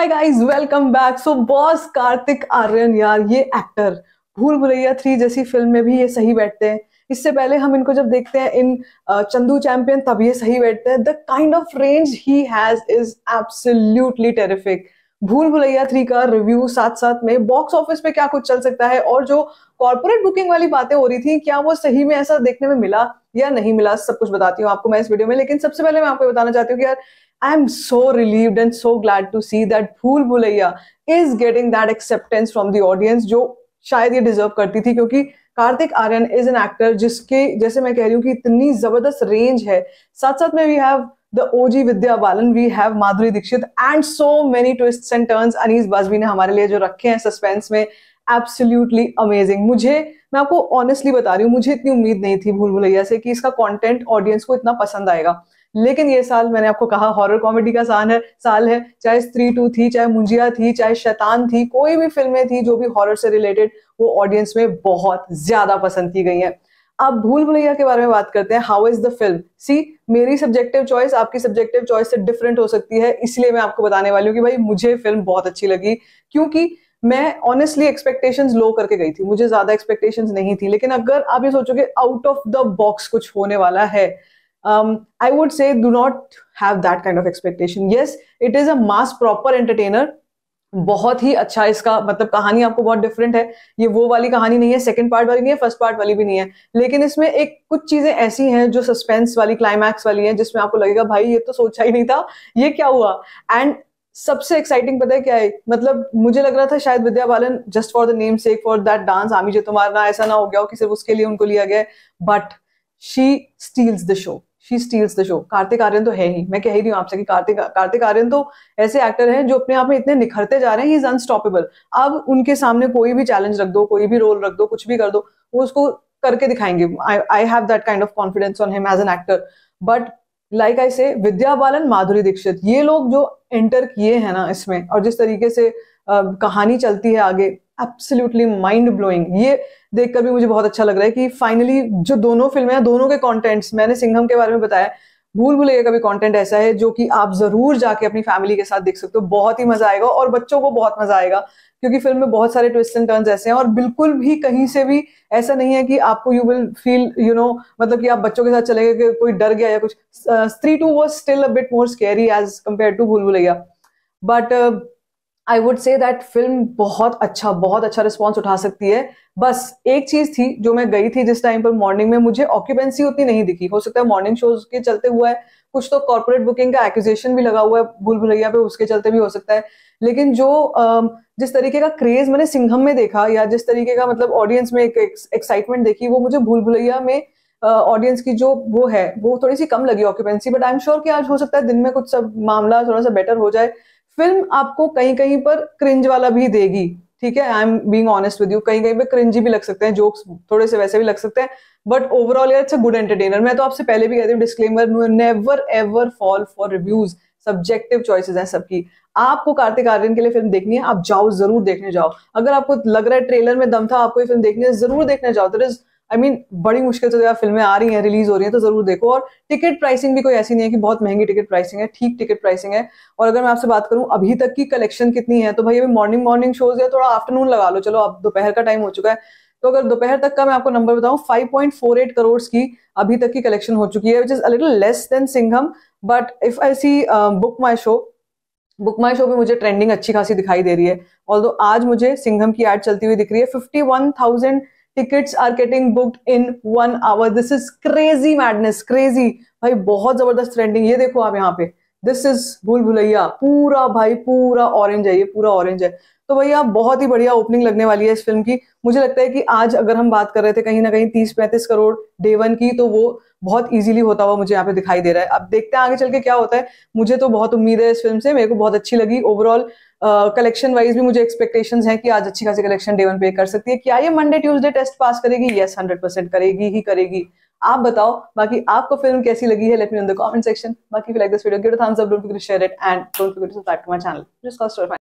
हाय guys welcome back so boss Kartik Aaryan यार ये actor भूल भुलैया थ्री जैसी फिल्म में भी ये सही बैठते हैं इससे पहले हम इनको जब देखते हैं इन uh, चंदू चैंपियन तब ये सही बैठते हैं द काइंड ऑफ रेंज ही has is absolutely terrific Bhool Bhulaiyaa three का रिव्यू साथ साथ में बॉक्स ऑफिस में क्या कुछ चल सकता है और जो कॉर्पोरेट बुकिंग वाली बातें हो रही थी क्या वो सही में ऐसा देखने में मिला या नहीं मिला सब कुछ बताती हूँ आपको मैं इस वीडियो में लेकिन सबसे पहले मैं आपको बताना चाहती हूँ कि यार I am so relieve and so glad to see that Bhool Bhulaiyaa is getting that acceptance from the audience जो शायद ये डिजर्व करती थी क्योंकि Kartik Aaryan is an actor जिसके जैसे मैं कह रही हूँ कि इतनी जबरदस्त रेंज है साथ साथ में we have the OG Vidya Balan, we have Madhuri Dixit and so many twists and turns Anis Bazmi ने हमारे लिए jo रखे हैं सस्पेंस में absolutely अमेजिंग मुझे मैं आपको ऑनेस्टली बता रही हूँ मुझे इतनी उम्मीद नहीं थी भूल भुलैया से कि इसका कंटेंट ऑडियंस को इतना पसंद आएगा लेकिन ये साल मैंने आपको कहा हॉरर कॉमेडी का साल है साल है चाहे स्त्री टू थी चाहे मुंजिया थी चाहे शैतान थी कोई भी फिल्में थी जो भी हॉरर से रिलेटेड वो ऑडियंस में बहुत ज्यादा पसंद की गई है अब भूल भुलैया के बारे में बात करते हैं how is the film see मेरी सब्जेक्टिव चॉइस आपकी सब्जेक्टिव चॉइस से डिफरेंट हो सकती है इसलिए मैं आपको बताने वाली हूँ कि भाई मुझे फिल्म बहुत अच्छी लगी क्योंकि मैं ऑनेस्टली एक्सपेक्टेशन लो करके गई थी मुझे ज्यादा एक्सपेक्टेशन नहीं थी लेकिन अगर आप ये सोचोगे आउट ऑफ द बॉक्स कुछ होने वाला है I would say do not have that kind of expectation yes it is a mass proper entertainer बहुत ही अच्छा इसका मतलब कहानी आपको बहुत डिफरेंट है ये वो वाली कहानी नहीं है सेकंड पार्ट वाली नहीं है फर्स्ट पार्ट वाली भी नहीं है लेकिन इसमें एक कुछ चीजें ऐसी हैं जो सस्पेंस वाली क्लाइमैक्स वाली है जिसमें आपको लगेगा भाई ये तो सोचा ही नहीं था ये क्या हुआ एंड सबसे एक्साइटिंग पता है क्या है मतलब मुझे लग रहा था शायद Vidya Balan just for the name sake for that dance Ami जो तुम्हारा ऐसा ना हो गया हो कि सिर्फ उसके लिए उनको लिया गया but she steals the show she steals the show Kartik Aaryan तो है ही मैं कह ही रही हूँ आपसे कि कार्तिक कार्तिक आर्यन तो ऐसे एक्टर हैं जो अपने आप में इतने निखरते जा रहे हैं इज अनस्टॉपेबल अब उनके सामने कोई भी चैलेंज रख दो कोई भी रोल रख दो कुछ भी कर दो वो उसको करके दिखाएंगे I have that kind of confidence on him as an actor but like I say Vidya बालन माधुरी दीक्षित ये लोग जो एंटर किए हैं ना इसमें और जिस तरीके से कहानी चलती है आगे एब्सोल्युटली माइंड ब्लोइंग ये देखकर भी मुझे बहुत अच्छा लग रहा है कि फाइनली जो दोनों फिल्में हैं दोनों के कॉन्टेंट्स मैंने सिंघम के बारे में बताया भूल भुलैया का भी कंटेंट ऐसा है जो कि आप जरूर जाके अपनी फैमिली के साथ देख सकते हो बहुत ही मजा आएगा और बच्चों को बहुत मजा आएगा क्योंकि फिल्म में बहुत सारे ट्विस्ट एंड टर्न्स ऐसे हैं और बिल्कुल भी कहीं से भी ऐसा नहीं है कि आपको you will feel you know मतलब कि आप बच्चों के साथ चले गए कोई डर गया या कुछ Stree two was still a bit more scary as compare to Bhool Bhulaiyaa but I would say that film बहुत अच्छा बहुत अच्छा रिस्पॉन्स उठा सकती है बस एक चीज थी जो मैं गई थी जिस टाइम पर मॉर्निंग में मुझे ऑक्यूपेंसी उतनी नहीं दिखी हो सकता है मॉर्निंग शोज के चलते हुआ है कुछ तो कॉर्पोरेट बुकिंग का एक्विजेशन भी लगा हुआ है भूल भुलैया पे उसके चलते भी हो सकता है लेकिन जो जिस तरीके का क्रेज मैंने सिंघम में देखा या जिस तरीके का मतलब ऑडियंस में एक एक्साइटमेंट देखी वो मुझे भूल भुलैया में ऑडियंस की जो वो है वो थोड़ी सी कम लगी occupancy but I am sure कि आज हो सकता है दिन में कुछ सब मामला थोड़ा सा बेटर हो जाए फिल्म आपको कहीं कहीं पर क्रिंज वाला भी देगी ठीक है I am being honest with you कहीं कहीं पर क्रिंजी भी लग सकते हैं जोक्स थोड़े से वैसे भी लग सकते हैं but overall it's a good entertainer मैं तो आपसे पहले भी कहती हूँ disclaimer never ever fall for reviews subjective choices हैं सबकी आपको कार्तिक आर्यन के लिए फिल्म देखनी है आप जाओ जरूर देखने जाओ अगर आपको लग रहा है ट्रेलर में दम था आपको ये फिल्म देखनी है जरूर देखने जाओ there is I I mean mean, बड़ी मुश्किल से जो तो फिल्में आ रही हैं रिलीज हो रही हैं तो जरूर देखो और टिकट प्राइसिंग भी कोई ऐसी नहीं है कि बहुत महंगी टिकट प्राइसिंग है ठीक टिकट प्राइसिंग है और अगर मैं आपसे बात करूं अभी तक की कलेक्शन कितनी है तो भाई अभी मॉर्निंग मॉर्निंग शोज है थोड़ा आफ्टरनून लगा लो चलो अब दोपहर का टाइम हो चुका है तो अगर दोपहर तक का मैं आपको नंबर बताऊं 5.48 करोड़ की अभी तक की कलेक्शन हो चुकी है which is a little less than Singham but if I see BookMyShow BookMyShow भी मुझे ट्रेंडिंग अच्छी खासी दिखाई दे रही है ऑल आज मुझे सिंघम की एड चलती हुई दिख रही है fifty tickets are getting booked in one hour this is crazy madness crazy भाई बहुत जबरदस्त ट्रेंडिंग ये देखो आप यहाँ पे दिस इज भूल भुलैया पूरा भाई पूरा ऑरेंज है ये पूरा ऑरेंज है तो भैया बहुत ही बढ़िया ओपनिंग लगने वाली है इस फिल्म की मुझे लगता है कि आज अगर हम बात कर रहे थे कहीं ना कहीं तीस पैंतीस करोड़ डे वन की तो वो बहुत इजीली होता हुआ मुझे यहाँ पे दिखाई दे रहा है अब देखते हैं आगे चल के क्या होता है मुझे तो बहुत उम्मीद है इस फिल्म से मेरे को बहुत अच्छी लगी ओवरऑल कलेक्शन वाइज भी मुझे एक्सपेक्टेशंस हैं कि आज अच्छी खासी कलेक्शन डे वन पे कर सकती है क्या ये मंडे ट्यूसडे टेस्ट पास करेगी यस हंड्रेड परसेंट करेगी ही करेगी आप बताओ बाकी आपको फिल्म कैसी लगी है let me in the comment section बाकी like this video thumbs don't share it and don't to my channel